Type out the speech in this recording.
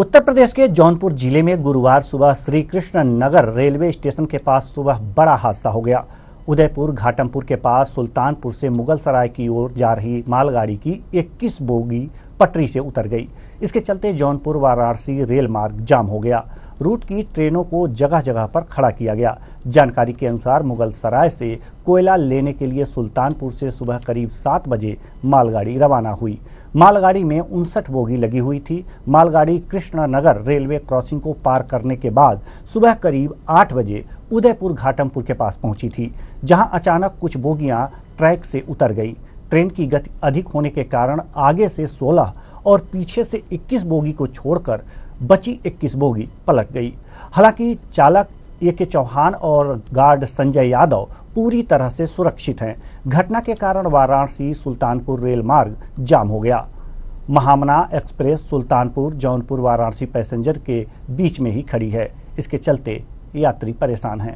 उत्तर प्रदेश के जौनपुर जिले में गुरुवार सुबह श्री कृष्ण नगर रेलवे स्टेशन के पास सुबह बड़ा हादसा हो गया उदयपुर घाटमपुर के पास सुल्तानपुर से मुगल सराय की ओर जा रही मालगाड़ी की इक्कीस बोगी पटरी से उतर गई इसके चलते जौनपुर वाराणसी रेल मार्ग जाम हो गया रूट की ट्रेनों को जगह जगह पर खड़ा किया गया जानकारी के अनुसार मुगल सराय से कोयला लेने के लिए सुल्तानपुर से सुबह करीब सात बजे मालगाड़ी रवाना हुई मालगाड़ी में उनसठ बोगी लगी हुई थी मालगाड़ी कृष्णानगर रेलवे क्रॉसिंग को पार करने के बाद सुबह करीब आठ बजे उदयपुर घाटमपुर के पास पहुंची थी जहां अचानक कुछ बोगियां ट्रैक से उतर गई ट्रेन की गति अधिक होने के कारण आगे से 16 और पीछे से 21 बोगी को छोड़कर बची 21 बोगी पलट गई हालांकि चालक ए के चौहान और गार्ड संजय यादव पूरी तरह से सुरक्षित हैं घटना के कारण वाराणसी सुल्तानपुर रेल मार्ग जाम हो गया महामना एक्सप्रेस सुल्तानपुर जौनपुर वाराणसी पैसेंजर के बीच में ही खड़ी है इसके चलते यात्री परेशान हैं